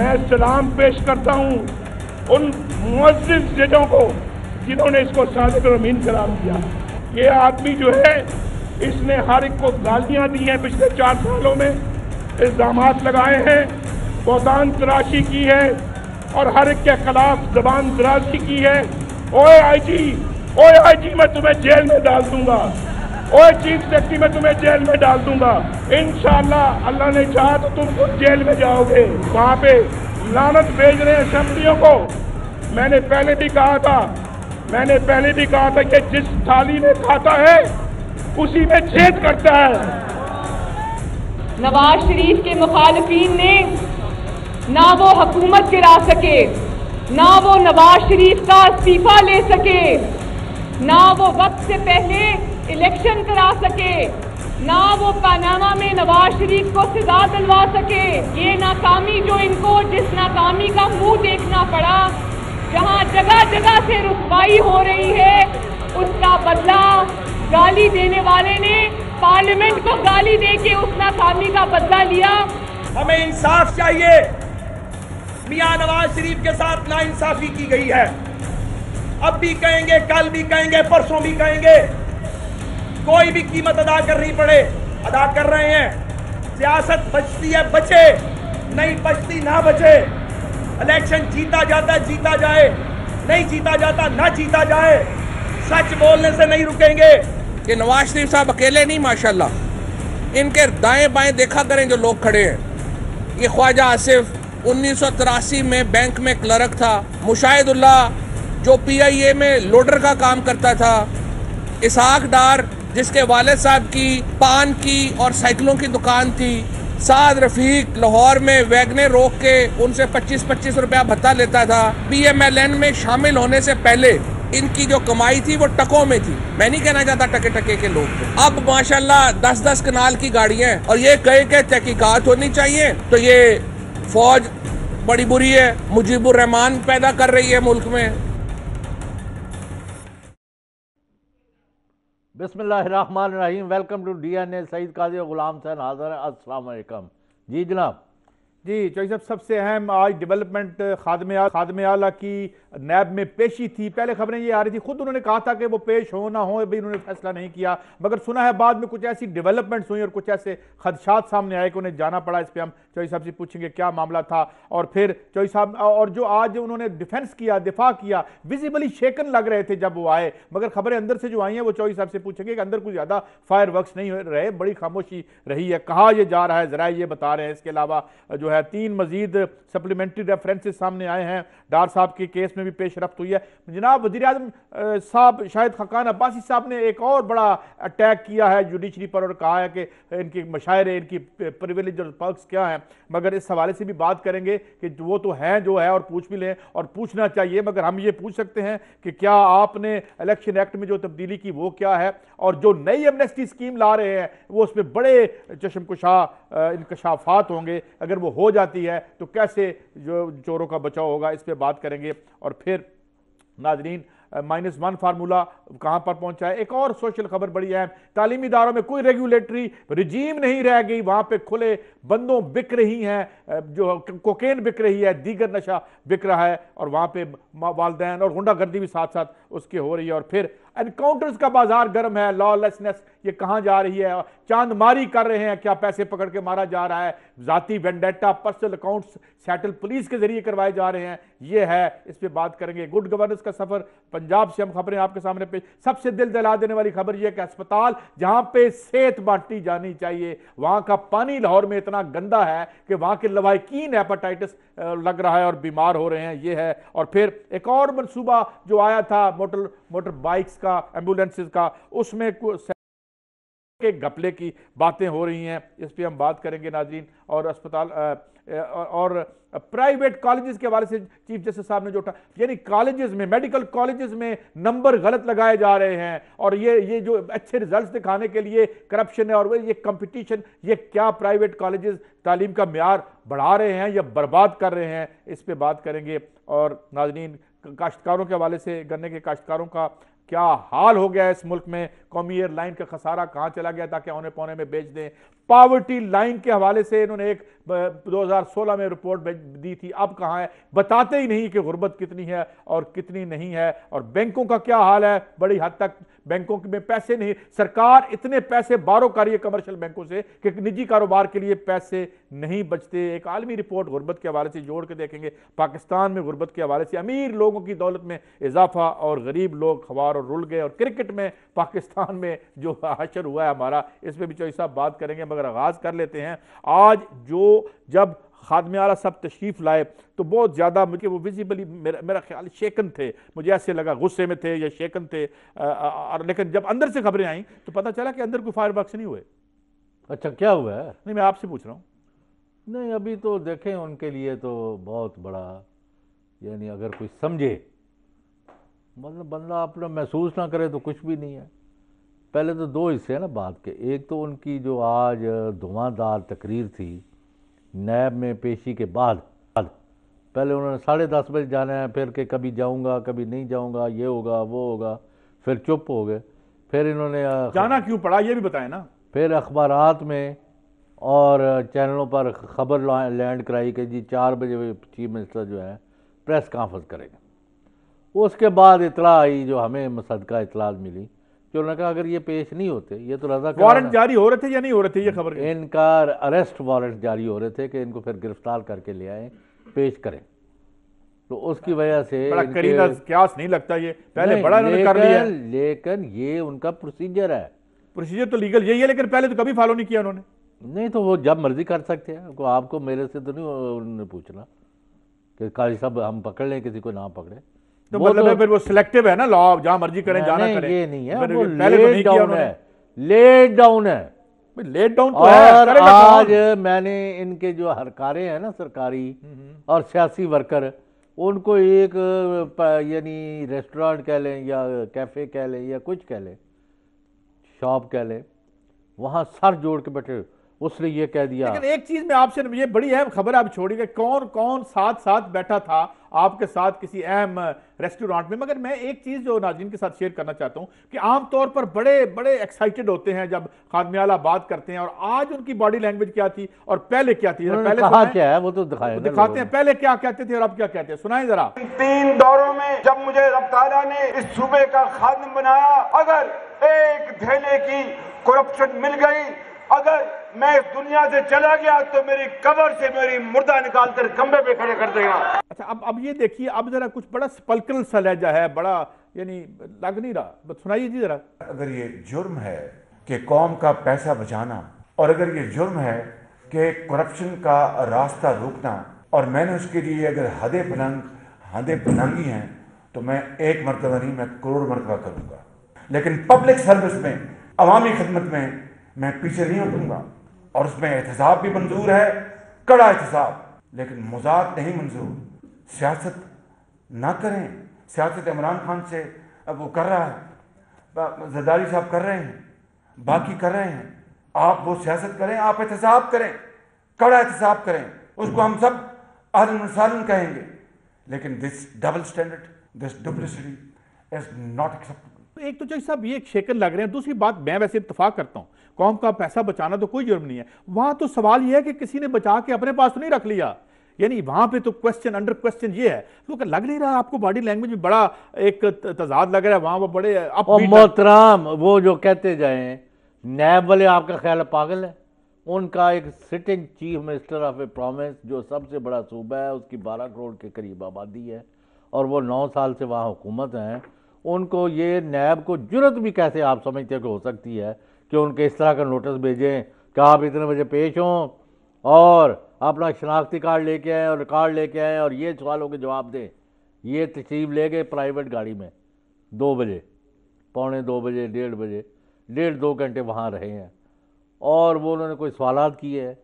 मैं सलाम पेश करता हूँ उन मुजिद जजों को जिन्होंने इसको सादक और अमीन करार दिया ये आदमी जो है इसने हर एक को गालियां दी हैं पिछले चार सालों में इल्ज़ाम लगाए हैं गोदान तराशी की है और हर एक के खिलाफ जबान तराशी की है ओए आई जी ओए आई जी मैं तुम्हें जेल में डाल दूंगा और चीफ सेक्रेटरी मैं तुम्हें जेल में डाल दूंगा इन अल्लाह ने चाहा तो तुम खुद जेल में जाओगे वहाँ पे लानत भेज रहे असम्बलियों को मैंने पहले भी कहा था मैंने पहले भी कहा था कि जिस थाली में खाता है उसी में छेद करता है नवाज शरीफ के मुखालफी ने ना वो हुकूमत गिरा सके ना वो नवाज शरीफ का इस्तीफा ले सके ना वो वक्त से पहले इलेक्शन करा सके ना वो पानामा में नवाज शरीफ को सजा दिलवा सके ये नाकामी जो इनको जिस नाकामी का मुंह देखना पड़ा जहाँ जगह जगह से रुकवाई हो रही है उसका बदला गाली देने वाले ने पार्लियामेंट को गाली दे के उस नाकामी का बदला लिया हमें इंसाफ चाहिए मियां नवाज शरीफ के साथ ना इंसाफी की गई है अब भी कहेंगे कल भी कहेंगे परसों भी कहेंगे कोई भी कीमत अदा करनी पड़े अदा कर रहे हैं सियासत बचती है बचे नहीं बचती ना बचे इलेक्शन जीता जाता है जीता जाए नहीं जीता जाता ना जीता जाए सच बोलने से नहीं रुकेंगे ये नवाज शरीफ साहब अकेले नहीं माशाल्लाह इनके दाएं बाएं देखा करें जो लोग खड़े हैं ये ख्वाजा आसिफ उन्नीस में बैंक में क्लर्क था मुशाहिदुल्ला जो पीआईए में लोडर का काम करता था इसहाक डार जिसके वाले साहब की पान की और साइकिलों की दुकान थी साद रफीक लाहौर में वैगने रोक के उनसे 25-25 रुपया भत्ता लेता था बीएमएलएन में शामिल होने से पहले इनकी जो कमाई थी वो टकों में थी मैं नहीं कहना चाहता टके टके के लोग अब माशाल्लाह 10-10 कनाल की गाड़ियां और ये कहे के तहकीकत होनी चाहिए तो ये फौज बड़ी बुरी है मुजीबुर रहमान पैदा कर रही है मुल्क में बिसमीम welcome to D N A Saeed Qazi और गुलाम सैन हाजर असलकम जी जनाब जी चौधरी साहब सबसे अहम आज डेवलपमेंट खादम खादम आला की नैब में पेशी थी पहले खबरें ये आ रही थी खुद उन्होंने कहा था कि वो पेश हो ना हो भी उन्होंने फैसला नहीं किया मगर सुना है बाद में कुछ ऐसी डेवलपमेंट्स हुई और कुछ ऐसे खदशात सामने आए कि उन्हें जाना पड़ा इस पर हम चौई साहब से पूछेंगे क्या मामला था और फिर चौई साहब और जो आज उन्होंने डिफेंस किया दिफा किया विजिबली शेकन लग रहे थे जब वो आए मगर खबरें अंदर से जो आई हैं वो चौई साहब से पूछेंगे कि अंदर कुछ ज़्यादा फायर नहीं रहे बड़ी खामोशी रही है कहा यह जा रहा है ज़रा ये बता रहे हैं इसके अलावा जो है तीन मजीद सप्लीमेंट्री रेफरेंसेज सामने आए हैं डार साहब के केस में में भी पेश रफ्त हुई है जनाब वजी अजम साहब शाहिद खकान अब्बासी साहब ने एक और बड़ा अटैक किया है जुडिशरी पर और कहा है कि इनकी मशायर इनकी प्रिवेलेज और पर्क्स क्या हैं मगर इस हवाले से भी बात करेंगे कि वो तो हैं जो है और पूछ भी लें और पूछना चाहिए मगर हम ये पूछ सकते हैं कि क्या आपने इलेक्शन एक्ट में जो तब्दीली की वो क्या है और जो नई एमनेस्टी स्कीम ला रहे हैं वो उसमें बड़े चशमकुशा इंकशाफात होंगे अगर वो हो जाती है तो कैसे जो चोरों का बचाव होगा इस पर बात करेंगे और फिर नाजरीन माइनस वन फार्मूला कहाँ पर पहुँचा है एक और सोशल खबर बड़ी अहम तालीमी इदारों में कोई रेगुलेटरी रिजीम नहीं रह गई वहाँ पर खुले बंदों बिक रही हैं जो कोकेन बिक रही है दीगर नशा बिक रहा है और वहाँ पर वालदेन और गुंडागर्दी भी साथ साथ उसकी हो रही है और फिर एनकाउंटर्स का बाजार गर्म है लॉलेसनेस ये कहाँ जा रही है चांद मारी कर रहे हैं क्या पैसे पकड़ के मारा जा रहा है जाति vendetta personal accounts settle police के जरिए करवाए जा रहे हैं ये है इस पर बात करेंगे गुड गवर्नेंस का सफर पंजाब से हम खबरें आपके सामने पेश सबसे दिल दहला देने वाली खबर यह कि अस्पताल जहाँ पे सेहत बांटी जानी चाहिए वहां का पानी लाहौर में इतना गंदा है कि वहां के लवाकिन हेपाटाइटिस लग रहा है और बीमार हो रहे हैं ये है और फिर एक और मनसूबा जो आया था मोटर मोटर बाइक्स का एम्बुलेंसेज का उसमें के घपले की बातें हो रही हैं इस पर हम बात करेंगे नाजीन और अस्पताल आ, और प्राइवेट कॉलेजेस के हवाले से चीफ जस्टिस साहब ने जो उठा यानी कॉलेजेस में मेडिकल कॉलेजेस में नंबर गलत लगाए जा रहे हैं और ये ये जो अच्छे रिजल्ट्स दिखाने के लिए करप्शन है और ये कंपटीशन ये क्या प्राइवेट कॉलेजेस तालीम का मैार बढ़ा रहे हैं या बर्बाद कर रहे हैं इस पर बात करेंगे और नाजरीन काश्तकारों के हवाले से गन्ने के काश्तकारों का क्या हाल हो गया है इस मुल्क में कौमी एयरलाइन का खसारा कहाँ चला गया ताकि औने पौने में बेच दें पावर्टी लाइन के हवाले से इन्होंने एक 2016 में रिपोर्ट दी थी अब कहाँ है बताते ही नहीं कि गुर्बत कितनी है और कितनी नहीं है और बैंकों का क्या हाल है बड़ी हद तक बैंकों में पैसे नहीं सरकार इतने पैसे बारो कर रही है कमर्शियल बैंकों से कि निजी कारोबार के लिए पैसे नहीं बचते एक आलमी रिपोर्ट गुर्बत के हवाले से जोड़ के देखेंगे पाकिस्तान में गुर्बत के हवाले से अमीर लोगों की दौलत में इजाफा और गरीब लोग खबार और रुल गए और क्रिकेट में पाकिस्तान में जो हशर हुआ है हमारा इस पर भी चौहरी साहब बात करेंगे मगर अगर आगाज़ कर लेते हैं आज जो जब खादम आला सब तशरीफ़ लाए तो बहुत ज़्यादा मुझे वो विजिबली मेरा मेरा ख्याल शेकन थे मुझे ऐसे लगा गुस्से में थे या शेकन थे आ, और लेकिन जब अंदर से खबरें आई तो पता चला कि अंदर कोई फायर बॉक्स नहीं हुए अच्छा क्या हुआ है नहीं मैं आपसे पूछ रहा हूँ नहीं अभी तो देखें उनके लिए तो बहुत बड़ा यानी अगर कोई समझे मतलब बंदा अपना महसूस ना करे तो कुछ भी नहीं है पहले तो दो हिस्से हैं ना बात के एक तो उनकी जो आज धुआंधार तकरीर थी नैब में पेशी के बाद पहले उन्होंने साढ़े दस बजे जाना है फिर के कभी जाऊंगा कभी नहीं जाऊंगा ये होगा वो होगा फिर चुप हो गए फिर इन्होंने जाना क्यों पड़ा ये भी बताए ना फिर अखबार में और चैनलों पर खबर लैंड कराई कि जी चार बजे चीफ मिनिस्टर जो है प्रेस कॉन्फ्रेंस करेंगे उसके बाद इतला आई जो हमें मुसदका इतला मिली कि उन्होंने कहा अगर ये पेश नहीं होते ये तो रजा वारंट जारी हो रहे थे या नहीं हो रहे थे ये खबर इनका अरेस्ट वारंट जारी हो रहे थे कि इनको फिर गिरफ्तार करके ले आए पेश करें तो उसकी वजह से क्यास नहीं लगता ये पहले बड़ा लेकिन, कर लिया लेकिन ये उनका प्रोसीजर है प्रोसीजर तो लीगल यही है लेकिन पहले तो कभी फॉलो नहीं किया उन्होंने नहीं तो वो जब मर्जी कर सकते हैं आपको मेरे से तो नहीं उन्होंने पूछना कि काजी साहब हम पकड़ लें किसी को ना पकड़े तो मतलब तो, फिर वो सिलेक्टिव है ना लॉ जहां मर्जी करें जाना करें ये नहीं है तो वो लेट डाउन तो है लेट डाउन है लेट डाउन तो और है, आज मैंने इनके जो हरकारे हैं ना सरकारी हम्म, हम्म। और सियासी वर्कर उनको एक यानी रेस्टोरेंट कह लें या कैफ़े कह लें या कुछ कह लें शॉप कह लें वहाँ सर जोड़ के बैठे उसने ये कह दिया लेकिन एक चीज में आपसे ये बड़ी अहम खबर आप छोड़िए कौन कौन साथ साथ बैठा था आपके साथ किसी अहम रेस्टोरेंट में मगर मैं एक चीज जो नाजिन के साथ शेयर करना चाहता हूँ कि आमतौर पर बड़े बड़े एक्साइटेड होते हैं जब खादमियाला बात करते हैं और आज उनकी बॉडी लैंग्वेज क्या थी और पहले क्या थी पहले कहा क्या है वो तो दिखाए तो दिखाते हैं पहले क्या कहते थे और अब क्या कहते हैं सुनाए जरा तीन दौरों में जब मुझे रफ्तारा ने इस सूबे का खादम बनाया अगर एक धैले की करप्शन मिल गई अगर मैं इस दुनिया से चला गया तो मेरी कबर से मेरी मुर्दा निकाल कर कमरे पे खड़े कर देगा अच्छा अब अब ये देखिए अब जरा कुछ बड़ा स्पलकल सा लहजा है बड़ा यानी लग नहीं रहा सुनाइए जी जरा अगर ये जुर्म है कि कौम का पैसा बचाना और अगर ये जुर्म है कि करप्शन का रास्ता रोकना और मैंने उसके लिए अगर हदे पलंग हदे पलंगी हैं तो मैं एक मरतबा नहीं मैं करोड़ मरतबा करूँगा लेकिन पब्लिक सर्विस में अवामी खदमत में मैं पीछे नहीं हटूंगा और उसमें एहतसाब भी मंजूर है कड़ा एहतसाब लेकिन मजाक नहीं मंजूर सियासत ना करें सियासत इमरान खान से अब वो कर रहा है जदारी साहब कर रहे हैं बाकी कर रहे हैं आप वो सियासत करें आप एहतसाब करें कड़ा एहतसाब करें उसको हम सब अहलन कहेंगे लेकिन this double standard this duplicity is not accept तो एक तो चौक साहब ये शेकन लग रहे हैं दूसरी बात मैं वैसे इतफाक करता हूँ कौम का पैसा बचाना तो कोई जुर्म नहीं है वहाँ तो सवाल यह है कि किसी ने बचा के अपने पास तो नहीं रख लिया यानी वहाँ पे तो क्वेश्चन अंडर क्वेश्चन ये है तो लग नहीं रहा आपको बॉडी लैंग्वेज में बड़ा एक तजाद लग रहा है वहाँ वो बड़े मोहतराम वो जो कहते जाए नैब वाले आपका ख्याल पागल है उनका एक sitting chief minister of a promise जो सबसे बड़ा सूबा है उसकी बारह करोड़ के करीब आबादी है और वो नौ साल से वहाँ हुकूमत हैं उनको ये नैब को जरूरत भी कैसे आप समझते हो कि हो सकती है कि उनके इस तरह का नोटिस भेजें कि आप इतने बजे पेश हों और अपना शनाख्ती कार्ड लेके आएँ और ले लेके आएँ और ये सवालों के जवाब दें ये तशरीफ़ ले गए प्राइवेट गाड़ी में दो बजे पौने दो बजे डेढ़ बजे डेढ़ दो घंटे वहाँ रहे हैं और वो उन्होंने कोई सवाल किए हैं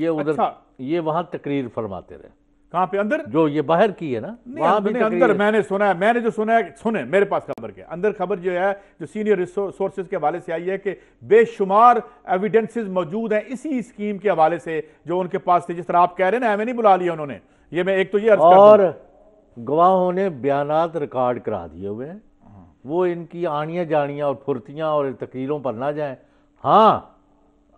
ये उधर अच्छा। ये वहाँ तकरीर फरमाते रहे कहां पे अंदर जो ये बाहर की है ना वहां भी अंदर मैंने सुना है मैंने जो सुना है सुने मेरे पास खबर के अंदर खबर जो है जो सीनियर रिसोर्सेज के हवाले से आई है कि बेशुमार एविडेंसेस मौजूद हैं इसी स्कीम के हवाले से जो उनके पास थे जिस तरह आप कह रहे हैं ना हमें नहीं बुला लिया उन्होंने ये मैं एक तो ये अर्ज और गवाहों ने बयान रिकॉर्ड करा दिए हुए हैं हाँ। वो इनकी आनियाँ जानियाँ और फुर्तियां और तकरीरों पर ना जाए हाँ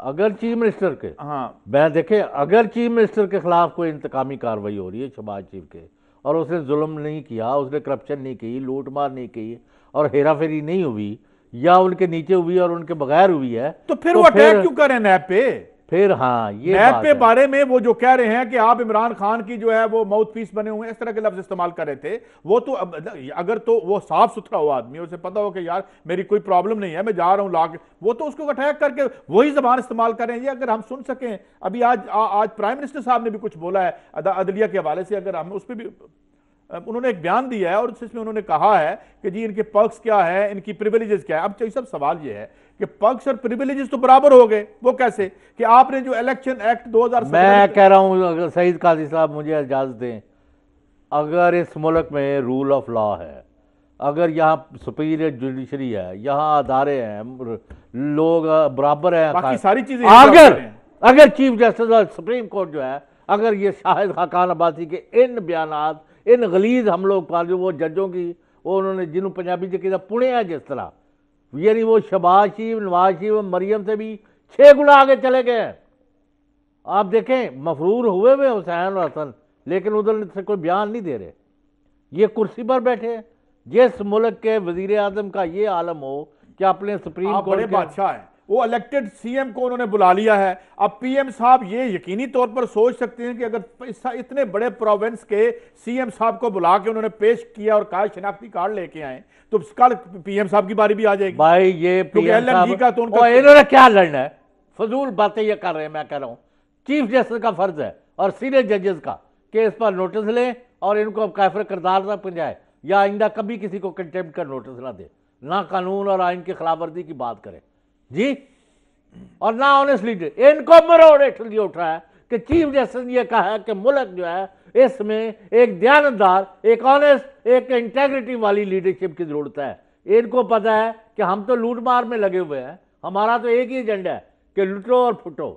अगर चीफ मिनिस्टर के हाँ मैं देखे अगर चीफ मिनिस्टर के खिलाफ कोई इंतकामी कार्रवाई हो रही है शहबाज चीफ के और उसने जुल्म नहीं किया उसने करप्शन नहीं की लूटमार नहीं की और हेरा फेरी नहीं हुई या उनके नीचे हुई और उनके बगैर हुई है तो फिर तो वो अटैक क्यों करें नैब पे फिर हाँ ये नैब के बारे में वो जो कह रहे हैं कि आप इमरान खान की जो है वो माउथ पीस बने हुए हैं इस तरह के लफ्ज इस्तेमाल कर रहे थे वो तो अगर तो वो साफ सुथरा हुआ आदमी उसे पता हो कि यार मेरी कोई प्रॉब्लम नहीं है मैं जा रहा हूँ लाके वो तो उसको अटैक करके वही जबान इस्तेमाल कर रहे हैं ये अगर हम सुन सकें अभी आज आ, आज प्राइम मिनिस्टर साहब ने भी कुछ बोला है अदलिया के हवाले से अगर हम उस पर भी उन्होंने एक बयान दिया है और जिसमें उन्होंने कहा है कि जी इनके पर्स क्या है इनकी प्रिविलेजेस क्या है अब चाहिए सब सवाल ये है कि पक्ष और प्रिविलेजेस तो बराबर हो गए वो कैसे कि आपने जो इलेक्शन एक्ट 2000 मैं कह रहा हूं अगर सईद काजी साहब मुझे इजाज़त दें अगर इस मुल्क में रूल ऑफ लॉ है अगर यहाँ सुपीरियर जुडिशरी है यहाँ अदारे हैं लोग बराबर हैं बाकी सारी चीज़ें अगर अगर चीफ जस्टिस और सुप्रीम कोर्ट जो है अगर ये शाहिद खाकान अब्बासी के इन बयान इन गलीज हम लोग का जो वो जजों की वो उन्होंने जिन्होंने पंजाबी जी की पुणे है जिस तरह यानी वो नवाज नवाशिव मरियम से भी छः गुना आगे चले गए हैं आप देखें मफरूर हुए हुए हुसैन और हसन लेकिन उधर से कोई बयान नहीं दे रहे ये कुर्सी पर बैठे जिस मुल्क के वजीर अजम का ये आलम हो कि अपने सुप्रीम कोर्ट बादशाह हैं वो इलेक्टेड सीएम को उन्होंने बुला लिया है अब पीएम साहब ये यकीनी तौर पर सोच सकते हैं कि अगर इतने बड़े प्रोविंस के सीएम साहब को बुला के उन्होंने पेश किया और कहा शनाख्ती कार्ड लेके आए तो कल पीएम साहब की बारी भी आ जाएगी भाई ये क्योंकि का तो उनको इन्होंने क्या लड़ना है फजूल बातें ये कर रहे हैं मैं कह रहा हूँ चीफ जस्टिस का फर्ज है और सीनियर जजेस का कि इस पर नोटिस लें और इनको कैफर करदार ना पहुँचाए या आइंदा कभी किसी को कंटेम्प्ट का नोटिस ना दे ना कानून और आइन की खिलाफवर्जी की बात करें जी और ना ऑनेस्टली इनको लिए उठा है कि चीफ जस्टिस ने कहा है कि मुल्क जो है इसमें एक ध्यानदार एक ऑनेस्ट एक इंटेग्रिटी वाली लीडरशिप की ज़रूरत है इनको पता है कि हम तो लूटमार में लगे हुए हैं हमारा तो एक ही एजेंडा है कि लुटो और फुटो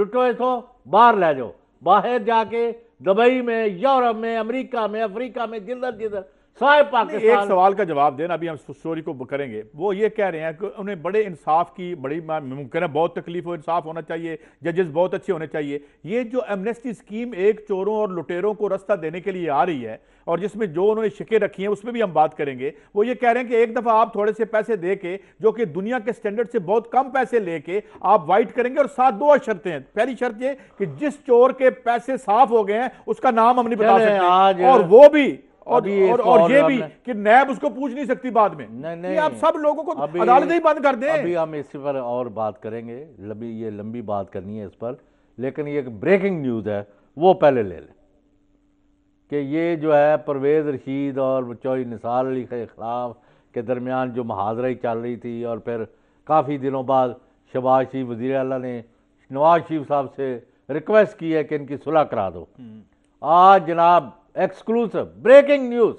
लुटो इसको बाहर ले जाओ बाहर जाके दुबई में यूरोप में अमेरिका में अफ्रीका में जिधर जिधर सारे पाकिस्तान एक सवाल का जवाब देना अभी हम स्टोरी को करेंगे वो ये कह रहे हैं कि उन्हें बड़े इंसाफ की बड़ी मुमकिन है बहुत तकलीफ हो इंसाफ होना चाहिए जजेस बहुत अच्छे होने चाहिए ये जो एमनेस्टी स्कीम एक चोरों और लुटेरों को रास्ता देने के लिए आ रही है और जिसमें जो उन्होंने शिकें रखी हैं उसमें भी हम बात करेंगे वो ये कह रहे हैं कि एक दफ़ा आप थोड़े से पैसे दे के जो कि दुनिया के स्टैंडर्ड से बहुत कम पैसे लेके आप वाइट करेंगे और साथ दो शर्तें हैं पहली शर्त ये कि जिस चोर के पैसे साफ हो गए हैं उसका नाम हम नहीं बता सकते और वो भी और और, और ये भी कि नैब उसको पूछ नहीं सकती बाद में नहीं नहीं आप सब लोगों को अदालत ही बंद कर दें अभी हम इसी पर और बात करेंगे लंबी ये लंबी बात करनी है इस पर लेकिन ये ब्रेकिंग न्यूज़ है वो पहले ले लें कि ये जो है परवेज़ रशीद और चौई निसार अली के ख़िलाफ़ के दरमियान जो महाजरा चल रही थी और फिर काफ़ी दिनों बाद शबाज शरीफ वजी अला ने नवाज शरीफ साहब से रिक्वेस्ट की है कि इनकी सुलह करा दो हम्म। आज जनाब एक्सक्लूसिव ब्रेकिंग न्यूज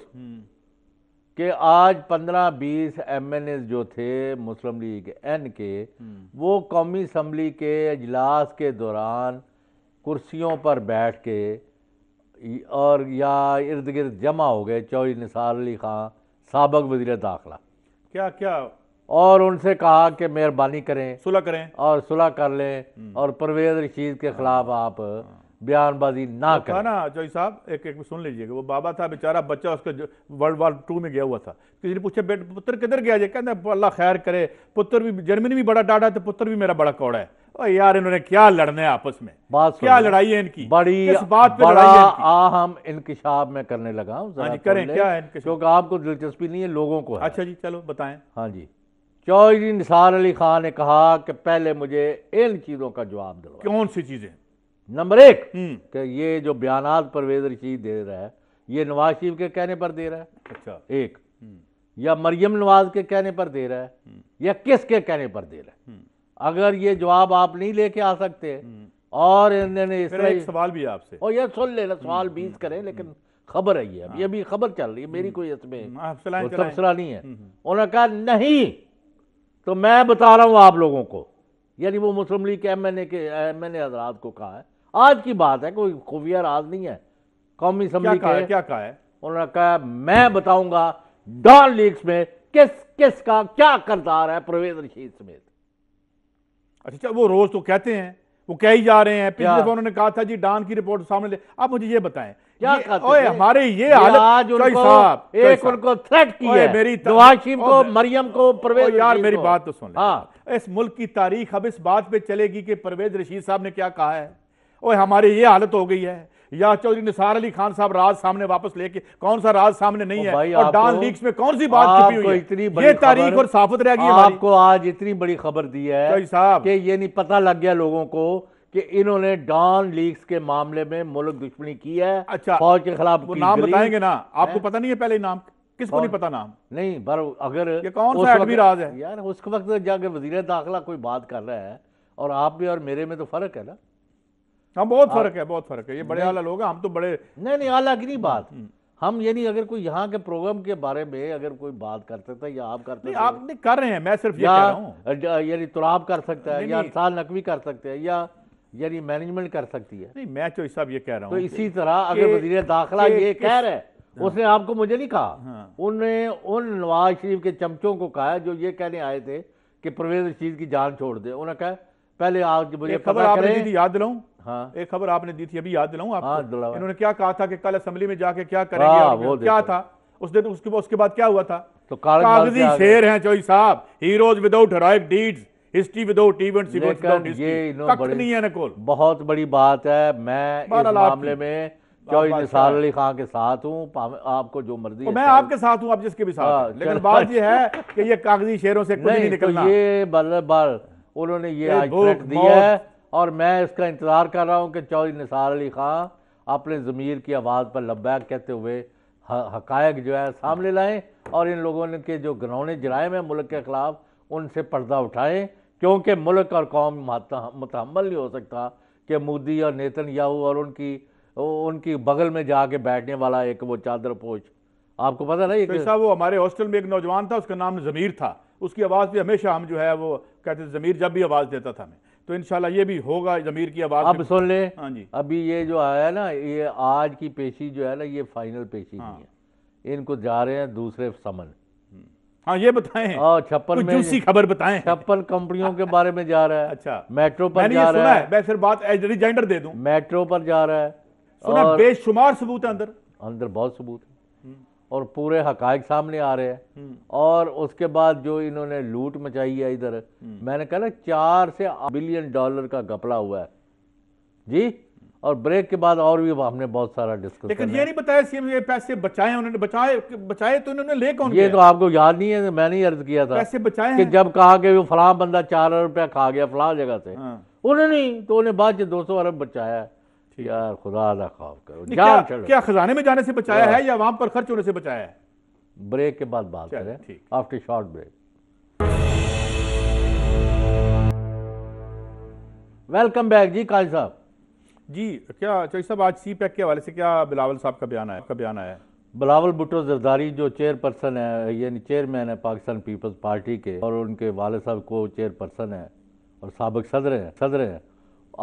कि आज एम एन एमएनएस जो थे मुस्लिम लीग एन के hmm. वो कौमी असम्बली के अजलास के दौरान कुर्सियों पर बैठ के और या इर्द गिर्द जमा हो गए चौधरी निसार अली खां सबक वजीर दाखिला क्या क्या और उनसे कहा कि मेहरबानी करें सुलह करें और सुलह कर लें hmm. और परवेज रशीद के ख़िलाफ़ आप hmm. बयानबाजी ना करें ना जो साहब एक एक सुन लीजिएगा वो बाबा था बेचारा बच्चा उसके वर्ल्ड वार टू में गया हुआ था किसी ने पूछा बेट पुत्र किधर गया जी कहते अल्लाह खैर करे पुत्र भी जर्मनी भी बड़ा डाटा तो पुत्र भी मेरा बड़ा कौड़ा है यार इन्होंने क्या लड़ने आपस में बात क्या लड़ाई है इनकी बड़ी किस बात पे बड़ा अहम इंकशाब में करने लगा हाँ करें क्या है क्योंकि आपको दिलचस्पी नहीं है लोगों को अच्छा जी चलो बताएं हाँ जी चौधरी निसार अली खान ने कहा कि पहले मुझे इन चीज़ों का जवाब दो कौन सी चीज़ें नंबर एक हम्म। कि ये जो बयान परवेज रशीद दे रहा है ये नवाज शरीफ के कहने पर दे रहा है अच्छा एक हम्म। या मरियम नवाज के कहने पर दे रहा है हम्म। या किस के कहने पर दे रहा है अगर ये जवाब आप नहीं लेके आ सकते और इन्होंने एक सवाल भी आपसे और ये सुन लेना सवाल बीस करें लेकिन खबर है ये अभी हाँ। अभी खबर चल रही है मेरी कोई इसमें तबसरा हाँ, नहीं है उन्होंने कहा नहीं तो मैं बता रहा हूँ आप लोगों को यानी वो मुस्लिम लीग के एम एन ए के एम एन ए हजरात को कहा है आज की बात है कोई खुफिया राज नहीं है कौमी असम्बली क्या, क्या कहा है उन्होंने कहा मैं बताऊंगा डॉन लीग्स में किस किस का क्या करदार है परवेज रशीद समेत अच्छा, अच्छा वो रोज तो कहते हैं वो कह ही जा रहे हैं पिछले दफा उन्होंने कहा था जी डॉन की रिपोर्ट सामने ले आप मुझे ये बताएं क्या ये, ओए हमारे ये आज उनको साहब एक उनको थ्रेट की है मेरी दुआशीम को मरियम को परवेज यार मेरी बात तो सुन ले हाँ। इस मुल्क की तारीख अब इस बात पे चलेगी कि परवेज रशीद साहब ने क्या कहा है ओए हमारी ये हालत हो गई है या चौधरी निसार अली खान साहब राज सामने वापस लेके कौन सा राज सामने नहीं है और डांस लीक्स में कौन सी बात छुपी हुई है इतनी बड़ी ये तारीख और साफत रहेगी आपको आज इतनी बड़ी खबर दी है साहब कि ये नहीं पता लग गया लोगों को कि इन्होंने डॉन लीक्स के मामले में मुल्क दुश्मनी की है अच्छा फौज के खिलाफ वो नाम बताएंगे ना आपको पता नहीं है पहले नाम किसको नहीं पता नाम नहीं बार अगर ये कौन सा राज है यार उस वक्त जाके वजीर दाखिला कोई बात कर रहा है और आप भी और मेरे में तो फर्क है ना हाँ बहुत फर्क है बहुत फर्क है ये बड़े आला लोग हम तो बड़े नहीं नहीं आला की नहीं बात हम्म। हम यानी अगर कोई यहाँ के प्रोग्राम के बारे में अगर कोई बात कर सकता है या आप करते आप नहीं कर रहे हैं मैं सिर्फ या यानी तुराब कर सकता है या साल नकवी कर सकते हैं या यानी मैनेजमेंट कर सकती है नहीं मैं चोई तो साहब ये कह रहा तो हूँ तो इसी तरह अगर वजीर दाखिला ये कह रहे हैं हाँ। उसने आपको मुझे नहीं कहा हाँ। उनने उन नवाज शरीफ के चमचों को कहा जो ये कहने आए थे कि परवेज रशीद की जान छोड़ दे उन्होंने कहा पहले आज मुझे खबर याद दिलाऊं हाँ एक खबर आपने दी थी अभी याद दिलाऊं आपको हाँ, इन्होंने क्या कहा था कि कल असेंबली में जाके क्या करेंगे हाँ, वो क्या था उस दिन उसके बाद उसके बाद क्या हुआ था तो कागजी शेर हैं चौई साहब heroes without heroic deeds history without events ये नहीं है नकोल बहुत बड़ी बात है मैं मामले में चौधरी निसार अली खान के साथ हूँ आपको जो मर्जी तो मैं आपके साथ हूँ आप जिसके भी साथ हाँ, लेकिन बात ये है कि ये कागजी शेरों से कुछ नहीं, नहीं तो निकलना तो ये बल्लेबार उन्होंने ये आज दिया है और मैं इसका इंतज़ार कर रहा हूँ कि चौधरी निसार अली ख़ान अपने ज़मीर की आवाज़ पर लब्बैक कहते हुए हकायक जो है सामने लाएँ और इन लोगों ने के जो घनौने जराइम हैं मुल्क के ख़िलाफ़ उनसे पर्दा उठाएँ क्योंकि मुल्क और कौम मतहमल नहीं हो सकता कि मोदी और नेतन याहू और उनकी उनकी बगल में जाके बैठने वाला एक वो चादर पोच आपको पता नहीं तो कैसा वो हमारे हॉस्टल में एक नौजवान था उसका नाम ज़मीर था उसकी आवाज़ भी हमेशा हम जो है वो कहते ज़मीर जब भी आवाज़ देता था हमें तो इनशाला ये भी होगा जमीर की आवाज़ अब सुन ले हाँ जी अभी ये जो आया ना ये आज की पेशी जो है ना ये फाइनल पेशी हाँ। नहीं है इनको जा रहे हैं दूसरे समन हाँ ये बताएं और हाँ, छप्पन खबर बताएं छप्पन कंपनियों के बारे में जा रहा है अच्छा मेट्रो पर जा रहा है मैं फिर बात रिजेंडर दे दू मेट्रो पर जा रहा है बेशुमार सबूत है अंदर अंदर बहुत सबूत और पूरे हकायक सामने आ रहे हैं हम्म। और उसके बाद जो इन्होंने लूट मचाई है इधर हम्म। मैंने कहा ना चार से बिलियन डॉलर का घपला हुआ है जी और ब्रेक के बाद और भी हमने बहुत सारा डिस्कस लेकिन ये नहीं बताया सीएम ये पैसे बचाए उन्होंने बचाए बचाए तो इन्होंने ले कौन ये तो आपको याद नहीं है मैंने ही अर्ज किया था पैसे बचाए कि जब कहा कि वो फला बंदा चार अरब रुपया खा गया फला जगह से हाँ। उन्होंने तो उन्हें बाद दो सौ अरब बचाया है यार खुदा ना खौफ करो जान क्या, क्या खजाने में जाने से बचाया हाँ। है या वहां पर खर्च होने से बचाया है ब्रेक के बाद बात करें after short break welcome back ji Qazi साहब जी क्या चौधरी साहब आज सी पैक के हवाले से क्या बिलावल साहब का बयान आया का बयान आया बिलावल भुट्टो जरदारी जो चेयरपर्सन है यानी चेयरमैन है पाकिस्तान पीपल्स पार्टी के और उनके वाले साहब को चेयरपर्सन है और सबक सदर हैं सदर हैं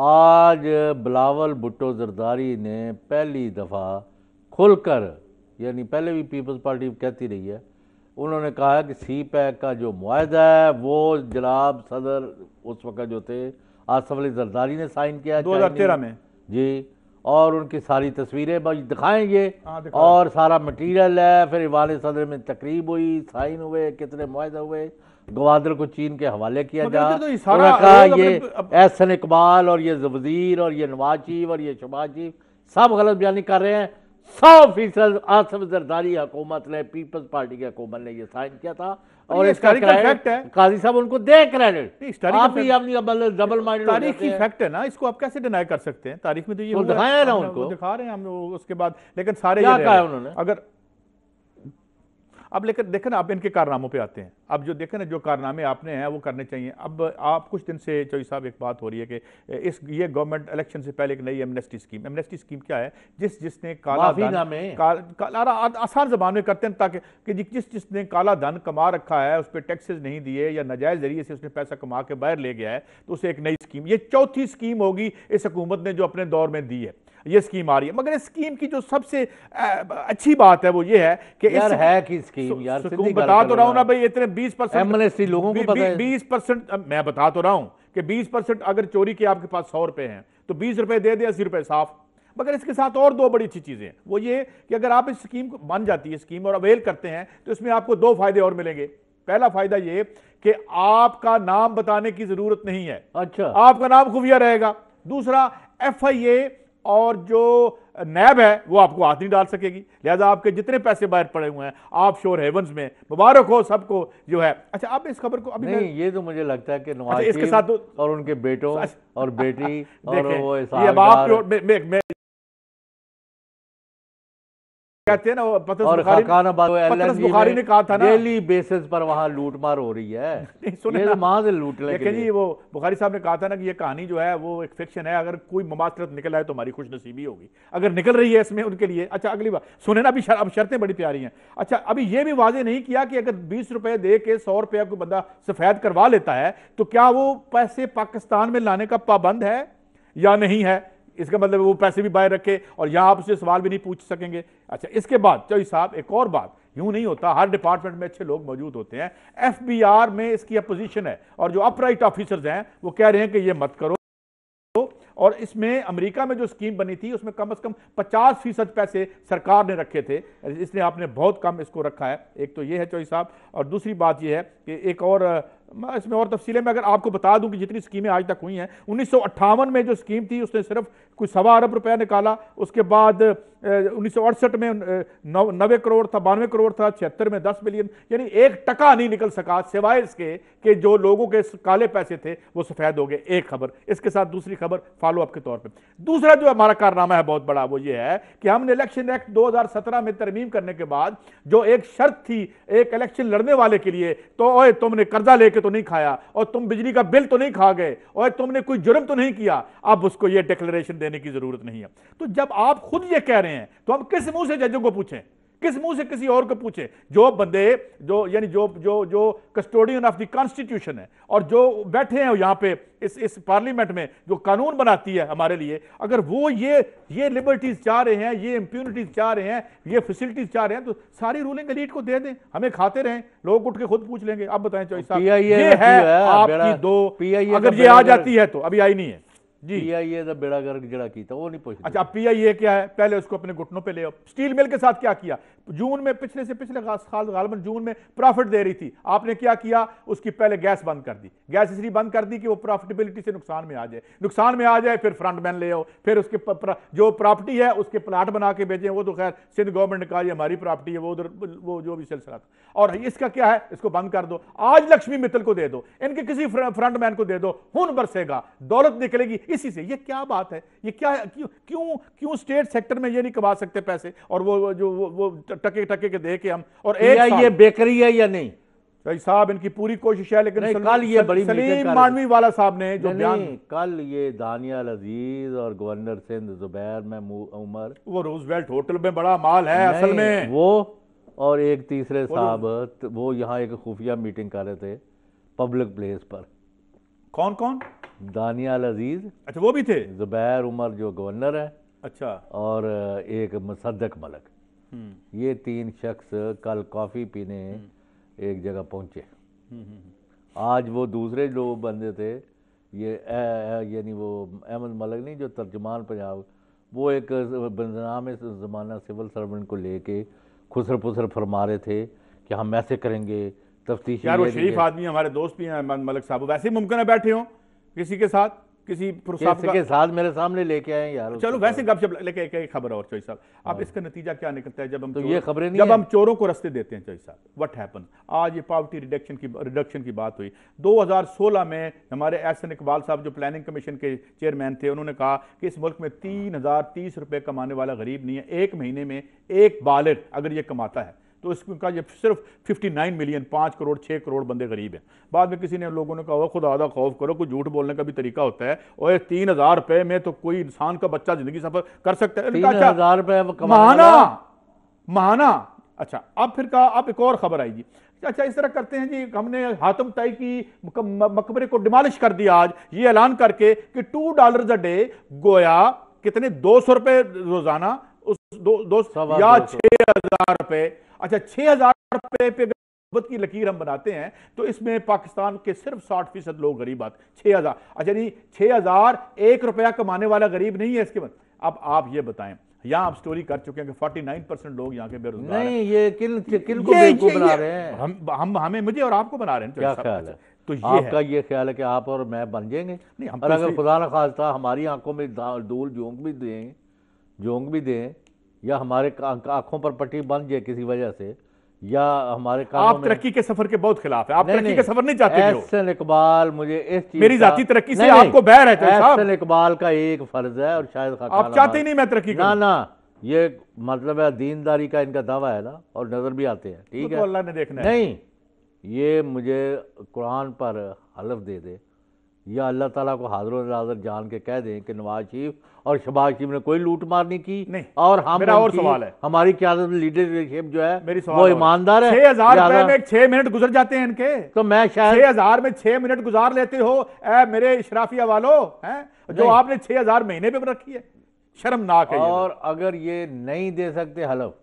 आज बिलावल भुट्टो जरदारी ने पहली दफ़ा खुलकर यानी पहले भी पीपल्स पार्टी कहती रही है उन्होंने कहा कि सी पैक का जो माहदा है वो जनाब सदर उस वक्त जो थे आसफ अली जरदारी ने साइन किया दो हज़ार तेरह में जी और उनकी सारी तस्वीरें दिखाएंगे हाँ, और सारा मटेरियल है फिर इवान सदर में तकरीब हुई साइन हुए कितने माहदे हुए ग्वादर को चीन के हवाले किया तो जा तो ये एहसन इकबाल और ये वजीर और ये नवाज चीफ और ये शबाज चीफ सब गलत बयानी कर रहे हैं सौ फीसद आसफ जरदारी हुकूमत ने पीपल्स पार्टी की हुकूमत ने यह साइन किया था और इसका है काजी साहब उनको दे क्रेडिट डबल माइंड तारीख की फैक्ट है ना इसको आप कैसे डिनाई कर सकते हैं तारीख में तो ये दिखाया ना उनको दिखा रहे हैं हम उसके बाद लेकिन सारे क्या कहा उन्होंने अगर अब लेकिन देखें ना आप इनके कारनामों पे आते हैं अब जो देखें ना जो कारनामे आपने हैं वो करने चाहिए अब आप कुछ दिन से चौधरी साहब एक बात हो रही है कि इस ये गवर्नमेंट इलेक्शन से पहले एक नई एमनेस्टी स्कीम एमनेस्टी स्कीम क्या है जिस जिसने काला धन का, आसान जबान में करते हैं ताकि कि जिस जिसने काला धन कमा रखा है उस पर टैक्सेज नहीं दिए या नजायज़ जरिए से उसने पैसा कमा के बाहर ले गया है तो उसे एक नई स्कीम ये चौथी स्कीम होगी इस हुकूमत ने जो अपने दौर में दी है ये स्कीम आ रही है मगर इस स्कीम की जो सबसे अच्छी बात है वो ये है कि यार इस, है कि स्कीम यार बता तो रहा हूं ना भाई इतने बीस परसेंट लोगों को बीस परसेंट मैं बता तो रहा हूं कि बीस परसेंट अगर चोरी के आपके पास सौ रुपए हैं तो बीस रुपए दे दे अस्सी रुपए साफ मगर इसके साथ और दो बड़ी अच्छी चीजें हैं वो ये कि अगर आप इस स्कीम को बन जाती है स्कीम और अवेल करते हैं तो इसमें आपको दो फायदे और मिलेंगे पहला फायदा ये कि आपका नाम बताने की जरूरत नहीं है अच्छा आपका नाम खुफिया रहेगा दूसरा एफ आई ए और जो नैब है वो आपको हाथ नहीं डाल सकेगी लिहाजा आपके जितने पैसे बाहर पड़े हुए हैं आप शोर हेवंस में मुबारक हो सबको जो है अच्छा आप इस खबर को अभी नहीं ये तो मुझे लगता है कि अच्छा, इसके साथ तो- और उनके बेटों अच्छा, और बेटी और वो ये कहते हैं ना और खाकान बुखारी ने कहा था ना डेली बेसिस पर वहां लूटमार हो रही है सुने ये तो लूट लेकिन जी वो बुखारी साहब ने कहा था ना कि ये कहानी जो है वो एक फिक्शन है अगर कोई मुमासरत निकल आए तो हमारी खुश नसीबी होगी अगर निकल रही है इसमें उनके लिए अच्छा अगली बार सुने ना अभी शर, अब शर्तें बड़ी प्यारी हैं अच्छा अभी ये भी वाजे नहीं किया कि अगर बीस रुपए दे के सौ रुपया कोई बंदा सफेद करवा लेता है तो क्या वो पैसे पाकिस्तान में लाने का पाबंद है या नहीं है इसका मतलब वो पैसे भी बाय रखे और यहाँ आप उससे सवाल भी नहीं पूछ सकेंगे अच्छा इसके बाद चौधरी साहब एक और बात यूं नहीं होता हर डिपार्टमेंट में अच्छे लोग मौजूद होते हैं आर में इसकी अपोजिशन है और जो अपराइट ऑफिसर्स हैं वो कह रहे हैं कि ये मत करो और इसमें अमेरिका में जो स्कीम बनी थी उसमें कम से कम 50 फीसद पैसे सरकार ने रखे थे इसलिए आपने बहुत कम इसको रखा है एक तो ये है चौधरी साहब और दूसरी बात ये है कि एक और इसमें और तफसीलें में अगर आपको बता दूं कि जितनी स्कीमें आज तक हुई हैं उन्नीस में जो स्कीम थी उसने सिर्फ कुछ सवा अरब रुपया निकाला उसके बाद उन्नीस में नौ नबे करोड़ था बानवे करोड़ था छिहत्तर में दस मिलियन यानी एक टका नहीं निकल सका सिवाय इसके कि जो लोगों के काले पैसे थे वो सफ़ेद हो गए एक खबर इसके साथ दूसरी खबर फॉलोअप के तौर पर दूसरा जो हमारा कारनामा है बहुत बड़ा वो ये है कि हमने इलेक्शन एक्ट दो में तरमीम करने के बाद जो एक शर्त थी एक इलेक्शन लड़ने वाले के लिए तो ओए तुमने कर्जा लेके तो नहीं खाया और तुम बिजली का बिल तो नहीं खा गए और तुमने कोई जुर्म तो नहीं किया अब उसको यह डिक्लेरेशन देने की जरूरत नहीं है तो जब आप खुद ये कह रहे हैं हैं तो हम किस मुंह से जजों को पूछें किस मुंह से किसी और को पूछें जो बंदे जो यानी जो जो जो कस्टोडियन ऑफ द कॉन्स्टिट्यूशन है और जो बैठे हैं यहाँ पे इस इस पार्लियामेंट में जो कानून बनाती है हमारे लिए अगर वो ये ये लिबर्टीज चाह रहे हैं ये इम्प्यूनिटीज चाह रहे हैं ये फैसिलिटीज चाह रहे हैं तो सारी रूलिंग एलीट को दे दें हमें खाते रहें लोग उठ के खुद पूछ लेंगे अब बताएं चौधरी साहब ये है आपकी दो अगर तो ये आ जाती है तो अभी आई नहीं है जी पीआईए ਦਾ ਬੇੜਾ ਗਰਕ ਜਿਹੜਾ ਕੀਤਾ ਉਹ ਨਹੀਂ अच्छा पी आई ए क्या है पहले उसको अपने घुटनों पे ले स्टील मिल के साथ क्या किया जून में पिछले से पिछले साल गालबन जून में प्रॉफिट दे रही थी आपने क्या किया उसकी पहले गैस बंद कर दी गैस इसलिए बंद कर दी कि वो प्रॉफिटेबिलिटी से नुकसान में आ जाए नुकसान में आ जाए फिर फ्रंट मैन ले आओ फिर उसके जो प्रॉपर्टी है उसके प्लाट बना के बेचें वो तो खैर सिंध गवर्नमेंट ने कहा ये हमारी प्रॉपर्टी है वो उधर वो जो भी सिलसिला था और इसका क्या है इसको बंद कर दो आज लक्ष्मी मित्तल को दे दो इनके किसी फ्रंट मैन को दे दो हूं बरसेगा दौलत निकलेगी इसी से ये क्या बात है ये क्या क्यों क्यों क्यों स्टेट सेक्टर में ये नहीं कमा सकते पैसे और वो जो वो टके टके के दे के हम और एक ये बेकरी है या नहीं तो भाई साहब इनकी पूरी कोशिश है लेकिन कल ये बड़ी सलीम मानवी वाला साहब ने जो बयान कल ये दानियाल अजीज और गवर्नर सिंध जुबैर में उमर वो रोजवेल्ट होटल में बड़ा माल है असल में वो और एक तीसरे साहब वो, वो यहाँ एक खुफिया मीटिंग कर रहे थे पब्लिक प्लेस पर कौन कौन दानियाल अजीज अच्छा वो भी थे जुबैर उमर जो गवर्नर है अच्छा और एक मुसद्दक मलक हम्म। ये तीन शख्स कल कॉफ़ी पीने हम्म। एक जगह पहुँचे हम्म, आज वो दूसरे जो बंदे थे ये यानी वो अहमद मलक नहीं जो तर्जमान पंजाब वो एक बंदनाम ज़माना सिविल सर्वेंट को लेके खुसर पुसर फरमा रहे थे कि हम ऐसे करेंगे तफ्तीश यार वो शरीफ आदमी हमारे दोस्त भी हैं अहमद मलिक साहब वैसे ही मुमकिन है बैठे हों किसी के साथ किसी के साथ मेरे सामने लेके आए यार चलो वैसे गपशप लेके एक खबर और चौहरी साहब अब हाँ। इसका नतीजा क्या निकलता है जब हम तो ये खबरें जब हम चोरों को रस्ते देते हैं चौहरी साहब व्हाट हैपन आज ये पावर्टी रिडक्शन की रिडक्शन की बात हुई 2016 में हमारे एहसन इकबाल साहब जो प्लानिंग कमीशन के चेयरमैन थे उन्होंने कहा कि इस मुल्क में तीन हजार तीस कमाने वाला गरीब नहीं है एक महीने में एक बालर अगर ये कमाता है तो इसका ये सिर्फ 59 मिलियन पाँच करोड़ छः करोड़ बंदे गरीब हैं बाद में किसी ने लोगों ने कहा वो खुद आधा खौफ करो कोई झूठ बोलने का भी तरीका होता है और तीन हज़ार रुपये में तो कोई इंसान का बच्चा ज़िंदगी सफर कर सकता है तीन अच्छा, हज़ार रुपये महाना महाना अच्छा अब फिर कहा अब एक और खबर आएगी अच्छा इस तरह करते हैं जी हमने हातम ताई की मकबरे को डिमालिश कर दिया आज ये ऐलान करके कि टू डॉलर अ डे गोया कितने दो सौ रुपये रोजाना उस दो, दो या छः हजार रुपये अच्छा छह हजार रुपए पे मोहब्बत की लकीर हम बनाते हैं तो इसमें पाकिस्तान के सिर्फ साठ फीसद लोग गरीब आते छह हज़ार अच्छा नहीं छह हज़ार एक रुपया कमाने वाला गरीब नहीं है इसके बाद अब आप ये बताएं यहाँ आप स्टोरी कर चुके हैं कि 49 परसेंट लोग यहाँ के बेरोजगार नहीं ये किन किन को ये, ये, बना रहे हैं हम हम हमें मुझे और आपको बना रहे हैं क्या ख्याल है तो ये आपका है। ये ख्याल है कि आप और मैं बन जाएंगे नहीं हम और तो अगर खुदा न खास्ता हमारी आंखों में दूर जोंक भी दें जोंक भी दें या हमारे आंखों पर पट्टी बन जाए किसी वजह से या हमारे कानों आप तरक्की के सफर के बहुत खिलाफ है आप तरक्की के सफर नहीं चाहते एहसन इकबाल मुझे इस चीज़ मेरी जाती तरक्की से आपको बैर है एहसन इकबाल का एक फर्ज है और शायद आप चाहते नहीं मैं तरक्की ना ना ये मतलब है दीनदारी का इनका दावा है ना और नजर भी आते हैं ठीक तो है अल्लाह ने देखना नहीं ये मुझे कुरान पर हलफ दे दे या अल्लाह ताला को हाजिर नाजर जान के कह दें कि नवाज शरीफ और शबाज शरीफ ने कोई लूट मार नहीं की नहीं और हम मेरा और सवाल है हमारी क्या लीडरशिप जो है मेरी वो ईमानदार है छह हजार में छह मिनट गुजर जाते हैं इनके तो मैं छह हजार में छह मिनट गुजार लेते हो ऐ मेरे शराफिया वालो है जो आपने छह हजार महीने पे रखी है शर्मनाक है और अगर ये नहीं दे सकते हलफ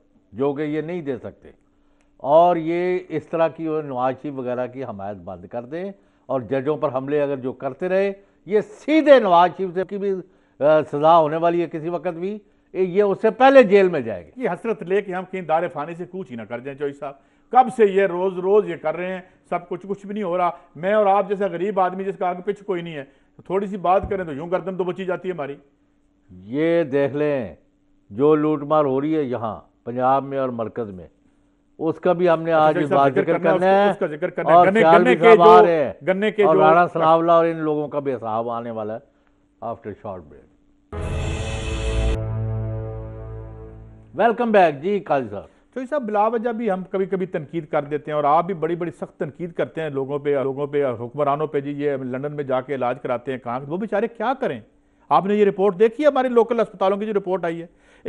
जो कि ये नहीं दे सकते और ये इस तरह की नवाज शरीफ वगैरह की हमायत बंद कर दें और जजों पर हमले अगर जो करते रहे ये सीधे नवाज शरीफ से की भी सजा होने वाली है किसी वक्त भी ये उससे पहले जेल में जाएगी ये हसरत ले कि हम कहीं दार फानी से कुछ ही ना कर जाए चौधरी साहब कब से ये रोज़ रोज़ ये कर रहे हैं सब कुछ कुछ भी नहीं हो रहा मैं और आप जैसा गरीब आदमी जिसका आगे पीछे कोई नहीं है तो थोड़ी सी बात करें तो यूं गर्दन तो बची जाती है हमारी ये देख लें जो लूटमार हो रही है यहाँ पंजाब में और मरकज़ में उसका भी हमने अच्छा, आज बात जिक्र करना है गन्ने के जो राणा अच्छा। सनावला और इन लोगों का भी हिसाब आने वाला है after short break welcome back ji Qazi साहब तो साहब बिलावजा भी हम कभी कभी तनकीद कर देते हैं और आप भी बड़ी बड़ी सख्त तनकीद करते हैं लोगों पे लोगों पे हुक्मरानों पे जी ये लंदन में जाके इलाज कराते हैं कहाँ वो बेचारे क्या करें आपने ये रिपोर्ट देखी है हमारे लोकल अस्पतालों की जो रिपोर्ट आई है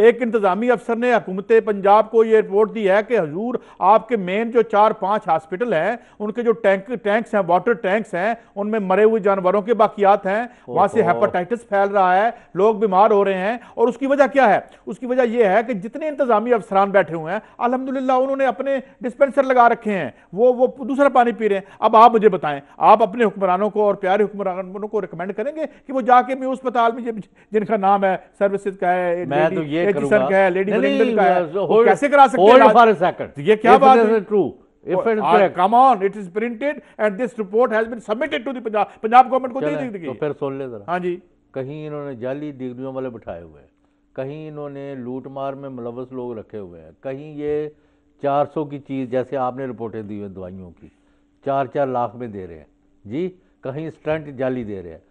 एक इंतजामी अफसर ने हुकूमत पंजाब को ये रिपोर्ट दी है कि हजूर आपके मेन जो चार पांच हॉस्पिटल हैं उनके जो टैंक टैंक्स हैं वाटर टैंक्स हैं उनमें मरे हुए जानवरों के बाकियात हैं वहां से हेपाटाइटिस फैल रहा है लोग बीमार हो रहे हैं और उसकी वजह क्या है उसकी वजह यह है कि जितने इंतजामी अफसरान बैठे हुए हैं अलहमदिल्ला उन्होंने अपने डिस्पेंसर लगा रखे हैं वो वो दूसरा पानी पी रहे हैं अब आप मुझे बताएं आप अपने हुक्मरानों को और प्यारे हुक्मरानों को रिकमेंड करेंगे कि वो जाके भी अस्पताल आदमी जिनका नाम है सर्विस का है मैं तो ये का है लेडी नहीं, का है कैसे करा सकते हैं तो ये क्या बात है true come on it is printed and this report has been submitted to Punjab Punjab government को दे दी तो फिर सुन ले हाँ जी कहीं इन्होंने जाली डिग्रियों वाले बिठाए हुए हैं कहीं इन्होंने लूटमार में मुलवस लोग रखे हुए हैं कहीं ये 400 की चीज़ जैसे आपने रिपोर्टें दी है दवाइयों की चार चार लाख में दे रहे हैं जी कहीं स्टंट जाली दे रहे हैं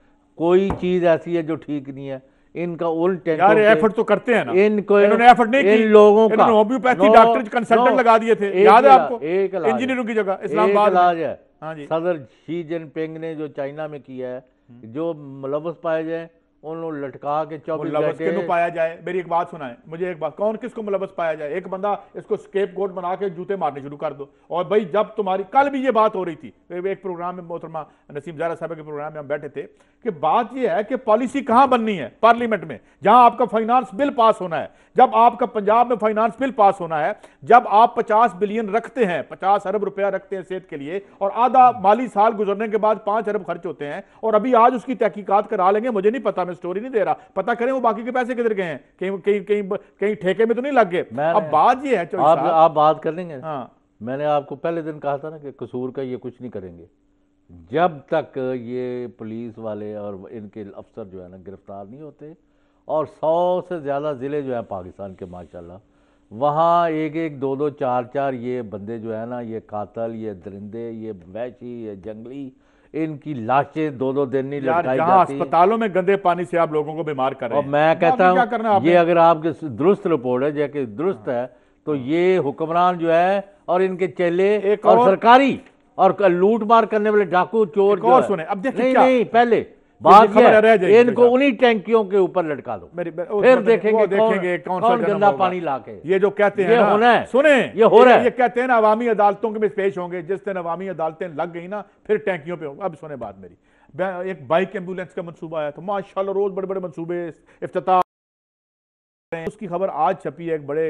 कोई चीज ऐसी है जो ठीक नहीं है इनका उल्ट यार एफर्ट तो करते हैं ना इनको इन्होंने एफर्ट नहीं इन की लोगों का होम्योपैथी डॉक्टर कंसल्टेंट लगा दिए थे याद है आपको एक इंजीनियरों की जगह इस्लामाबाद इलाज है हाँ जी सदर शी जिनपिंग ने जो चाइना में किया है हम्म। जो मुलवस पाए जाए उन्होंने लटका के चौबीस घंटे पाया जाए मेरी एक बात सुना है मुझे एक बात कौन किसको मुलबस पाया जाए एक बंदा इसको स्केप गोट बना के जूते मारने शुरू कर दो और भाई जब तुम्हारी कल भी ये बात हो रही थी एक प्रोग्राम में मोहतरमा नसीम जारा साहब के प्रोग्राम में हम बैठे थे कि बात यह है कि पॉलिसी कहां बननी है पार्लियामेंट में जहां आपका फाइनेंस बिल पास होना है जब आपका पंजाब में फाइनेंस बिल पास होना है जब आप पचास बिलियन रखते हैं पचास अरब रुपया रखते हैं सेहत के लिए और आधा माली साल गुजरने के बाद पांच अरब खर्च होते हैं और अभी आज उसकी तहकीकत करा लेंगे मुझे नहीं पता हमें स्टोरी नहीं दे रहा पता करें वो बाकी के पैसे किधर गए हैं कहीं कहीं कहीं कहीं ठेके में तो नहीं लग गए अब बात ये है आप, आप बात कर लेंगे हाँ मैंने आपको पहले दिन कहा था ना कि कसूर का ये कुछ नहीं करेंगे जब तक ये पुलिस वाले और इनके अफसर जो है ना गिरफ्तार नहीं होते और सौ से ज़्यादा ज़िले जो हैं पाकिस्तान के माशाल्लाह वहाँ एक एक दो दो चार चार ये बंदे जो है ना ये कातल ये दरिंदे ये वैशी ये जंगली इनकी लाशें दो दो दिन नहीं लटकाई जाती अस्पतालों में गंदे पानी से आप लोगों को बीमार कर रहे हैं मैं कहता हूँ ये अगर आपके दुरुस्त रिपोर्ट है जैसे दुरुस्त है तो ये हुक्मरान जो है और इनके चेले एक और, सरकारी और लूट मार करने वाले डाकू चोर सुने अब देखिए नहीं, नहीं पहले बात यह इनको उन्हीं टैंकियों के ऊपर लटका दो फिर मतलब देखेंगे देखेंगे कौन, कौन गंदा पानी लाके ये जो कहते हैं होना है सुने ये हो रहा है ये कहते हैं ना अवामी अदालतों के भी पेश होंगे जिस दिन अवामी अदालतें लग गई ना फिर टैंकियों पे अब सुने बात मेरी एक बाइक एम्बुलेंस का मनसूबा आया था माशाल्लाह रोज बड़े बड़े मनसूबे इफ्त उसकी खबर आज छपी है एक बड़े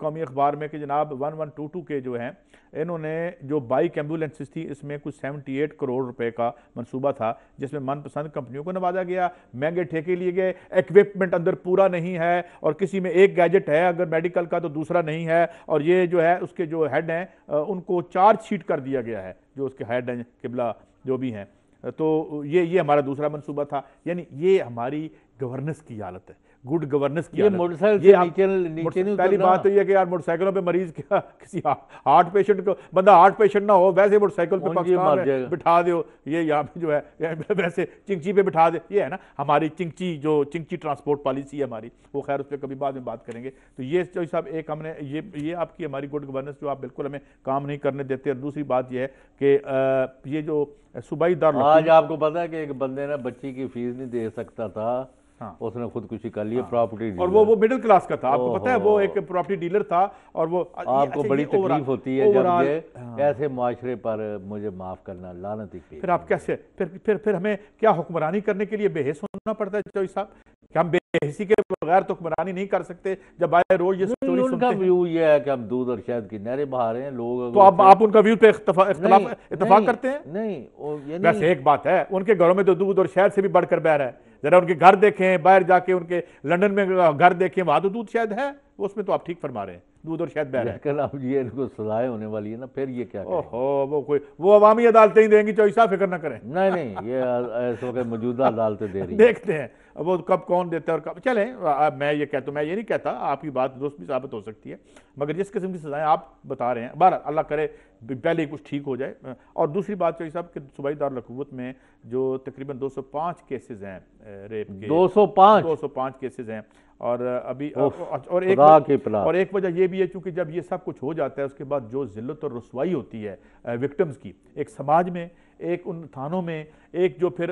कौमी अखबार में कि जनाब वन वन टू टू के जो हैं इन्होंने जो बाइक एम्बुलेंसिस थी इसमें कुछ सेवेंटी एट करोड़ रुपए का मनसूबा था जिसमें मनपसंद कंपनियों को नवाजा गया महंगे ठेके लिए गए इक्विपमेंट अंदर पूरा नहीं है और किसी में एक गैजेट है अगर मेडिकल का तो दूसरा नहीं है और ये जो है उसके जो हेड हैं उनको चार्ज शीट कर दिया गया है जो उसके हेड हैं किबला जो भी हैं तो ये ये हमारा दूसरा मनसूबा था यानी ये हमारी गवर्नेंस की हालत है गुड गवर्नेंस की मोटरसाइकिल पहली बात तो यह कि यार मोटरसाइकिलों पे मरीज क्या किसी हार्ट पेशेंट को बंदा हार्ट पेशेंट ना हो वैसे मोटरसाइकिल पे पाकिस्तान बिठा दो ये यहाँ पे जो है वैसे चिंची पे बिठा दे ये है ना हमारी चिंची जो चिंची ट्रांसपोर्ट पॉलिसी है हमारी वो खैर उस पर कभी बाद में बात करेंगे तो ये जो साहब एक हमने ये ये आपकी हमारी गुड गवर्नेंस जो आप बिल्कुल हमें काम नहीं करने देते और दूसरी बात यह है कि ये जो सुबह दार आज आपको पता है कि एक बंदे ने बच्ची की फीस नहीं दे सकता था हाँ। उसने खुदकुशी कर ली हाँ। प्रॉपर्टी और वो वो मिडिल क्लास का था आपको पता है वो एक प्रॉपर्टी डीलर था और वो आपको अच्छा, बड़ी तकलीफ होती है जब ये हाँ। ऐसे माशरे पर मुझे माफ़ करना लानत ही फिर आप कैसे फिर फिर फिर हमें क्या हुक्मरानी करने के लिए बेहस होना पड़ता है चौधरी साहब हम बेहसी के बगैर तो हुक्मरानी नहीं कर सकते जब आए रोज ये स्टोरी उनका व्यू ये है कि हम दूध और शहद की नहरें बहा रहे हैं लोग तो आप आप उनका व्यू पे इतफाक करते हैं नहीं वैसे एक बात है उनके घरों में तो दूध और शहद से भी बढ़कर बह रहा है ज़रा उनके घर देखें बाहर जाके उनके लंदन में घर देखें वहाँ तो दूध शायद है उसमें तो आप ठीक फरमा रहे हैं दूध और शायद बह रहे है कल आप ये इनको सजाए होने वाली है ना फिर ये क्या ओहो वो कोई वो अवामी अदालतें ही देंगी चौसा फिक्र ना करें नहीं नहीं ये इस मौजूदा अदालतें दे रही देखते हैं अब वो कब कौन देता है और कब चले मैं ये कहता हूँ मैं ये नहीं कहता आपकी बात दोस्त भी साबित हो सकती है मगर जिस किस्म की सजाएं आप बता रहे हैं बार अल्लाह करे पहले कुछ ठीक हो जाए और दूसरी बात चाहिए साहब कि सूबाई दारकूत में जो तकरीबन 205 केसेस हैं रेप के 205 205 केसेस हैं और अभी और एक और एक वजह यह भी है चूंकि जब ये सब कुछ हो जाता है उसके बाद जो जिल्लत और रसवाई होती है विक्टम्स की एक समाज में एक उन थानों में एक जो फिर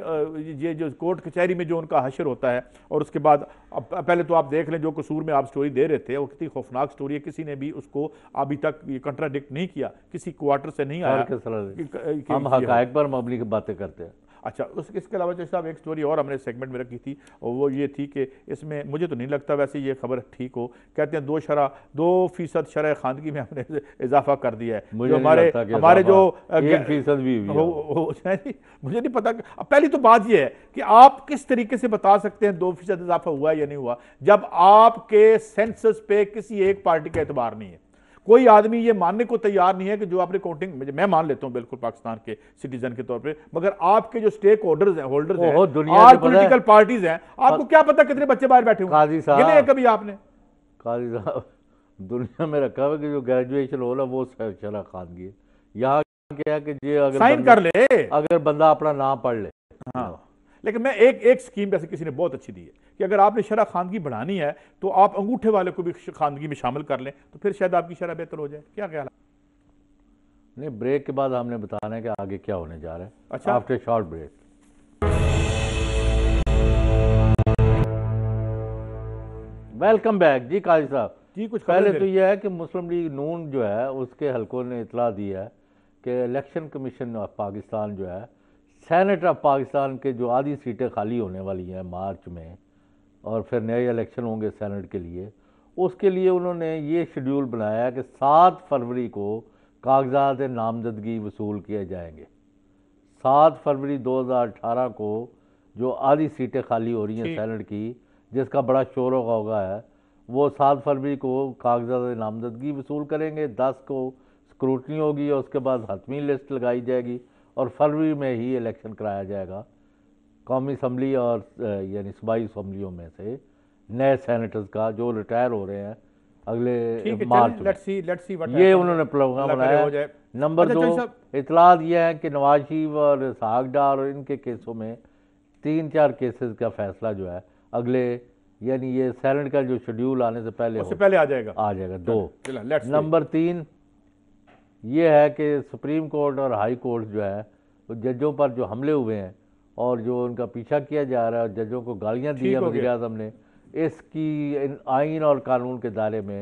ये जो कोर्ट कचहरी में जो उनका हशर होता है और उसके बाद पहले तो आप देख लें जो कसूर में आप स्टोरी दे रहे थे वो कितनी खौफनाक स्टोरी है किसी ने भी उसको अभी तक कंट्राडिक्ट नहीं किया किसी क्वार्टर से नहीं आया हम हकायक पर मबली की बातें करते हैं अच्छा उस इसके अलावा जैसे साहब एक स्टोरी और हमने सेगमेंट में रखी थी और वो ये थी कि इसमें मुझे तो नहीं लगता वैसे ये खबर ठीक हो कहते हैं दो शरा दो फीसद शरह खानगी में हमने इजाफा कर दिया है जो हमारे हमारे जो एक फीसद भी हो, हो, मुझे नहीं पता पहली तो बात यह है कि आप किस तरीके से बता सकते हैं दो फीसद इजाफा हुआ या नहीं हुआ जब आपके सेंसस पे किसी एक पार्टी का एतबार नहीं है कोई आदमी ये मानने को तैयार नहीं है कि जो आपने काउंटिंग मैं मान लेता हूं बिल्कुल पाकिस्तान के सिटीजन के तौर पे मगर आपके जो स्टेक होल्डर्स हैं होल्डर्स हैं और पॉलिटिकल पार्टीज हैं आपको क्या पता कितने बच्चे बाहर बैठे हुए कभी आपने काजी साहब दुनिया में रखा हुआ कि जो ग्रेजुएशन हो रहा वो शरा खानगी है यहाँ क्या है कि अगर साइन कर ले अगर बंदा अपना नाम पढ़ ले हाँ लेकिन मैं एक एक स्कीम वैसे किसी ने बहुत अच्छी दी है कि अगर आपने शरह खानगी बढ़ानी है तो आप अंगूठे वाले को भी खानगी में शामिल कर लें तो फिर शायद आपकी शरह बेहतर हो जाए क्या ख्याल नहीं ब्रेक के बाद हमने बताना है कि आगे क्या होने जा रहा है अच्छा after short break welcome back ji Qazi साहब जी कुछ पहले तो यह है कि मुस्लिम लीग नून जो है उसके हलकों ने इतला दी है कि इलेक्शन कमीशन ऑफ पाकिस्तान जो है सेनेट ऑफ पाकिस्तान के जो आधी सीटें खाली होने वाली हैं मार्च में और फिर नए इलेक्शन होंगे सेनेट के लिए उसके लिए उन्होंने ये शेड्यूल बनाया कि सात फरवरी को कागजात नामजदगी वसूल किए जाएंगे सात फरवरी 2018 को जो आधी सीटें खाली हो रही हैं सेनेट की जिसका बड़ा शोर होगा है वो सात फरवरी को कागजात नामजदगी वसूल करेंगे दस को स्क्रूटनी होगी और उसके बाद हतमी लिस्ट लगाई जाएगी और फरवरी में ही इलेक्शन कराया जाएगा कौमी इसम्बली और यानी सूबाई इसम्बलियों में से नए सैनिटर्स का जो रिटायर हो रहे हैं अगले मार्च let's see, let's see ये उन्होंने प्रोग्राम बनाया नंबर अच्छा, दो इतलात यह है कि नवाज शरीफ और सागडार और इनके केसों में तीन चार केसेस का फैसला जो है अगले यानी ये सैनट का जो शेड्यूल आने से पहले उससे पहले आ जाएगा आ जाएगा दो नंबर तीन ये है कि सुप्रीम कोर्ट और हाई कोर्ट जो है जजों पर जो हमले हुए हैं और जो उनका पीछा किया जा रहा है जजों को गालियाँ दी है वजी अजम ने इसकी आइन और कानून के दायरे में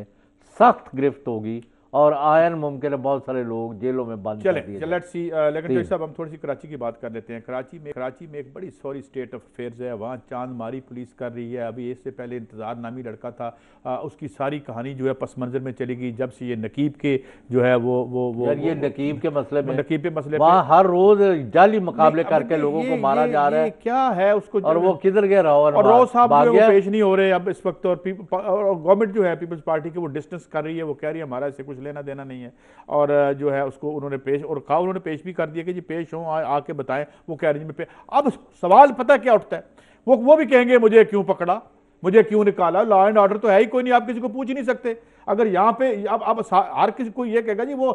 सख्त गिरफ्त होगी और आयन मुमकिन है बहुत सारे लोग जेलों में बंद चले सी uh, लेकिन साहब हम थोड़ी सी कराची की बात कर लेते हैं कराची में कराची में एक बड़ी सॉरी स्टेट ऑफ अफेयर्स है वहाँ चांद मारी पुलिस कर रही है अभी इससे पहले इंतजार नामी लड़का था आ, उसकी सारी कहानी जो है पस मंजर में चली गई जब से ये नकीब के जो है वो वो वो ये नकीब के मसले में नकीब के मसले वहाँ हर रोज जाली मुकाबले करके लोगों को मारा जा रहा है क्या है उसको और वो किधर गया राहुल और साहब पेश नहीं हो रहे अब इस वक्त और गवर्नमेंट जो है पीपल्स पार्टी की वो डिस्टेंस कर रही है वो कह रही है हमारा इससे कुछ लेना देना नहीं है और जो है उसको उन्होंने पेश और कहा उन्होंने पेश भी कर दिया कि जी पेश हों आके बताएं वो कह रही में पे अब सवाल पता क्या उठता है वो वो भी कहेंगे मुझे क्यों पकड़ा मुझे क्यों निकाला लॉ एंड ऑर्डर तो है ही कोई नहीं आप किसी को पूछ ही नहीं सकते अगर यहाँ पे अब अब हर किसी को ये कहेगा जी वो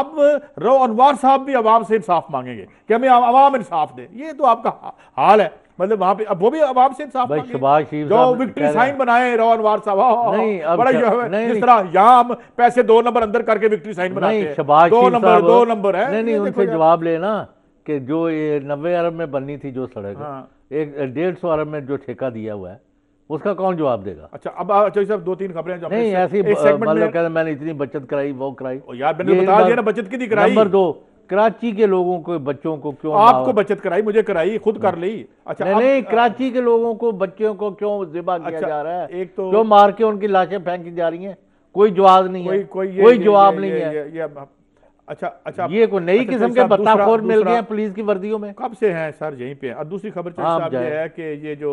अब रो अनवार साहब भी अवाम से इंसाफ मांगेंगे कि हमें अवाम इंसाफ दे ये तो आपका हाल है मतलब वहां पे अब वो भी अब आपसे साफ जो विक्ट्री साइन बनाए रोहन वार साहब हाँ, हाँ, नहीं अब बड़ा जिस तरह यहाँ पैसे दो नंबर अंदर करके विक्ट्री साइन बनाते हैं दो नंबर दो नंबर है नहीं नहीं उनसे जवाब लेना कि जो ये नब्बे अरब में बननी थी जो सड़क हाँ। एक डेढ़ सौ अरब में जो ठेका दिया हुआ है उसका कौन जवाब देगा अच्छा अब अच्छा साहब दो तीन खबरें नहीं ऐसी मैंने इतनी बचत कराई वो कराई यार मैंने बता दिया ना बचत की कराई नंबर दो कराची के लोगों को बच्चों को क्यों आपको बचत कराई मुझे कराई खुद कर ली अच्छा नहीं, नहीं कराची के लोगों को बच्चों को क्यों जिबा अच्छा, किया जा रहा है एक तो क्यों मार के उनकी लाशें फेंकी जा रही हैं कोई जवाब नहीं है कोई कोई जवाब नहीं है अच्छा अच्छा ये कोई नई अच्छा, किस्म के बताफोर मिल गए पुलिस की वर्दियों में कब से हैं सर यहीं पे और दूसरी खबर हाँ, ये है कि ये जो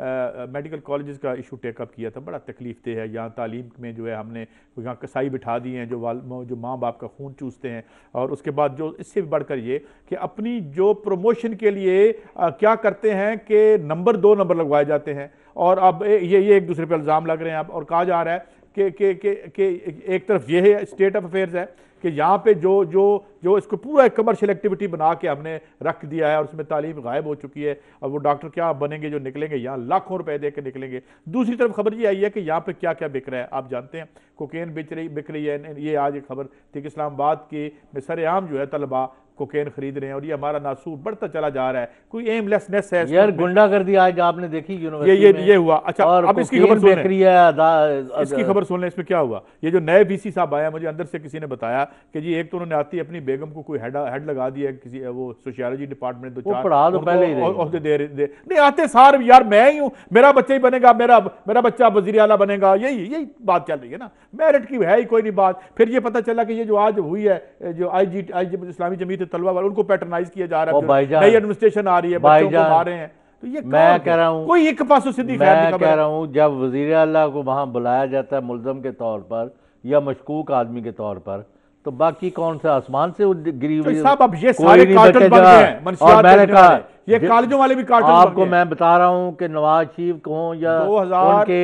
मेडिकल कॉलेज़ का इशू टेकअप किया था बड़ा तकलीफ दे है यहाँ तालीम में जो है हमने यहाँ कसाई बिठा दिए हैं जो वाल जो माँ बाप का खून चूसते हैं और उसके बाद जो इससे भी बढ़कर ये कि अपनी जो प्रमोशन के लिए आ, क्या करते हैं कि नंबर दो नंबर लगवाए जाते हैं और अब ये ये एक दूसरे पर इल्ज़ाम लग रहे हैं अब और कहा जा रहा है कि कि एक तरफ ये है स्टेट ऑफ अफेयर्स है कि यहाँ पे जो जो जो इसको पूरा एक कमर्शियल एक्टिविटी बना के हमने रख दिया है और उसमें तालीम गायब हो चुकी है और वो डॉक्टर क्या बनेंगे जो निकलेंगे यहाँ लाखों रुपए दे के निकलेंगे दूसरी तरफ खबर ये आई है कि यहाँ पे क्या क्या बिक रहा है आप जानते हैं कोकेन बिक रही बिक रही है ये आज एक खबर थी कि इस्लामाबाद के सरेआम जो है तलबा कोकेन खरीद रहे हैं और ये हमारा नासूर बढ़ता चला जा रहा है कोई एमलेसनेस है यार गुंडागर्दी आज आपने देखी ये ये ये हुआ अच्छा और अब इसकी खबर सुन इसकी खबर सुन लें इसमें क्या हुआ ये जो नए बीसी साहब आया मुझे अंदर से किसी ने बताया कि जी एक तो उन्होंने आती है अपनी बेगम को कोई हेड हेड लगा दिया किसी वो सोशियोलॉजी डिपार्टमेंट दो तो पहले दे नहीं आते सार यार मैं ही हूँ मेरा बच्चा ही बनेगा मेरा मेरा बच्चा वजीर आला बनेगा यही यही बात चल रही है ना मेरिट की है ही कोई नहीं बात फिर ये पता चला कि ये जो आज हुई है जो आई जी आई जी इस्लामी जमीत तलबा वाले उनको पैटर्नाइज किया जा रहा है नई एडमिनिस्ट्रेशन आ रही है बच्चों को मार रहे हैं तो ये मैं कह रहा हूँ कोई एक पास सिद्धि मैं कह रहा हूँ जब वजीर अला को वहाँ बुलाया जाता है मुलजम के तौर पर या मशकूक आदमी के तौर पर तो बाकी कौन सा आसमान से गिरी तो हुई साहब अब ये सारे कार्टन बन गए हैं और मैंने कहा ये कॉलेजों वाले भी कार्टन आपको मैं बता रहा हूँ कि नवाज शरीफ को या उनके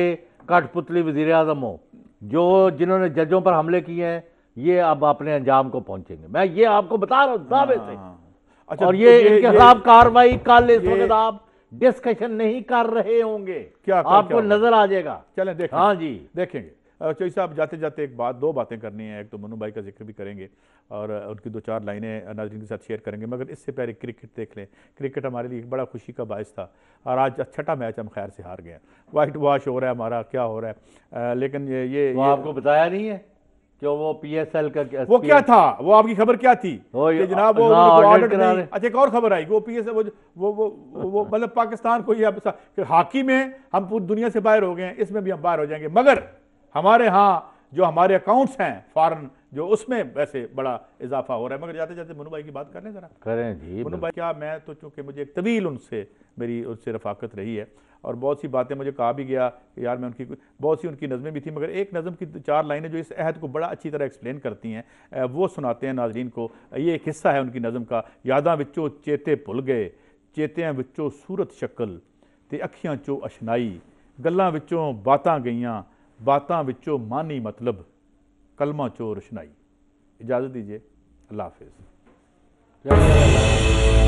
कठपुतली वजीर आजम हो जो जिन्होंने जजों पर हमले किए हैं ये अब अपने अंजाम को पहुंचेंगे मैं ये आपको बता रहा हूँ दावे से अच्छा, और ये, ये इनके खिलाफ कार्रवाई कल इस वक्त आप डिस्कशन नहीं कर रहे होंगे क्या, आपको नजर आ जाएगा चले देखें हाँ जी देखेंगे चौधरी साहब जाते जाते एक बात दो बातें करनी है एक तो मनु भाई का जिक्र भी करेंगे और उनकी दो चार लाइनें नाजरन के साथ शेयर करेंगे मगर इससे पहले क्रिकेट देख लें क्रिकेट हमारे लिए एक बड़ा खुशी का बायस था और आज छठा मैच हम खैर से हार गए वाइट वॉश हो रहा है हमारा क्या हो रहा है लेकिन ये ये, आपको बताया नहीं है जो वो पीएसएल का क्या वो क्या था वो आपकी खबर क्या थी ये जनाब वो अच्छा एक और खबर आई कि वो पीएसएल वो वो वो, वो मतलब पाकिस्तान को ये हॉकी में हम पूरी दुनिया से बाहर हो गए हैं इसमें भी हम बाहर हो जाएंगे मगर हमारे यहाँ जो हमारे अकाउंट्स हैं फॉरन जो उसमें वैसे बड़ा इजाफा हो रहा है मगर जाते जाते मनु भाई की बात कर लें जरा करें जी मनु भाई क्या मैं तो चूंकि मुझे एक तवील उनसे मेरी उनसे रफाकत रही है और बहुत सी बातें मुझे कहा भी गया कि यार मैं उनकी बहुत सी उनकी नज़में भी थी मगर एक नज़म की चार लाइनें जो इस अहद को बड़ा अच्छी तरह एक्सप्लेन करती हैं वो सुनाते हैं नाजरीन को ये एक हिस्सा है उनकी नज़म का यादा विचो चेते भुल गए चेतियां विचों सूरत शक्ल ते अखियाँ चो अशनाई गलों बात बातां ਬਾਤਾਂ ਵਿੱਚੋਂ ਮਾਨੀ ਮਤਲਬ ਕਲਮਾ ਚੋ ਰਸ਼ਨਾਈ ਇਜਾਜ਼ਤ ਦਿਜੀਏ ਅੱਲਾ ਹਾਫਿਜ਼